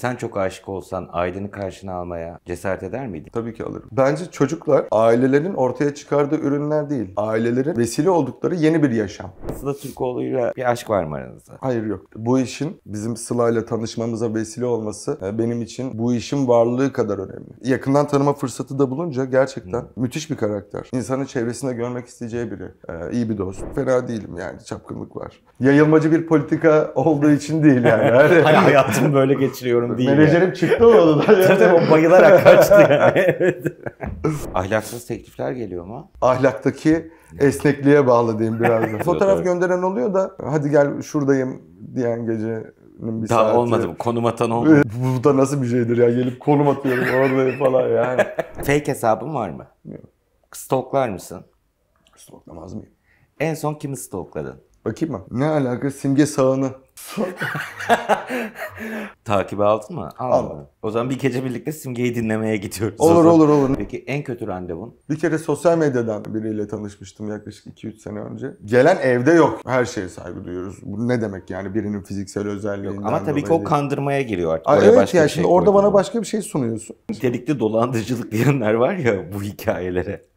Sen çok aşık olsan aileni karşına almaya cesaret eder miydin? Tabii ki alırım. Bence çocuklar ailelerin ortaya çıkardığı ürünler değil. Ailelerin vesile oldukları yeni bir yaşam. Sıla Türkoğlu'yla bir aşk var mı aranızda? Hayır yok. Bu işin bizim Sıla'yla tanışmamıza vesile olması e, benim için bu işin varlığı kadar önemli. Yakından tanıma fırsatı da bulunca gerçekten Hı. Hmm. müthiş bir karakter. İnsanın çevresinde görmek isteyeceği biri. Ee, iyi bir dost. Fena değilim yani çapkınlık var. Yayılmacı bir politika olduğu için değil yani. Hayatımı böyle geçiriyorum Anladım. değil. Menajerim yani. çıktı mı odadan? Yani. Tabii tabii o bayılarak kaçtı yani. Ahlaksız teklifler geliyor mu? Ahlaktaki esnekliğe bağlı diyeyim biraz da. Fotoğraf gönderen oluyor da hadi gel şuradayım diyen gece bir Daha saati. olmadı mı? Konum atan olmadı. Bu da nasıl bir şeydir ya? Gelip konum atıyorum orada falan yani. Fake hesabın var mı? Yok. Stoklar mısın? Stoklamaz mıyım? En son kimi stalkladın? Bakayım mı? Ne alaka? Simge sağını? Sonra... Takibe aldın mı? Almadım. O zaman bir gece birlikte simgeyi dinlemeye gidiyoruz. Olur olur olur. Peki en kötü randevun? Bir kere sosyal medyadan biriyle tanışmıştım yaklaşık 2-3 sene önce. Gelen evde yok. Her şeye saygı duyuyoruz. Bu ne demek yani birinin fiziksel özelliğinden yok, Ama tabii ki o kandırmaya giriyor artık. Aa, evet ya şimdi şey orada bana başka bir şey sunuyorsun. Nitelikli dolandırıcılık diyenler var ya bu hikayelere.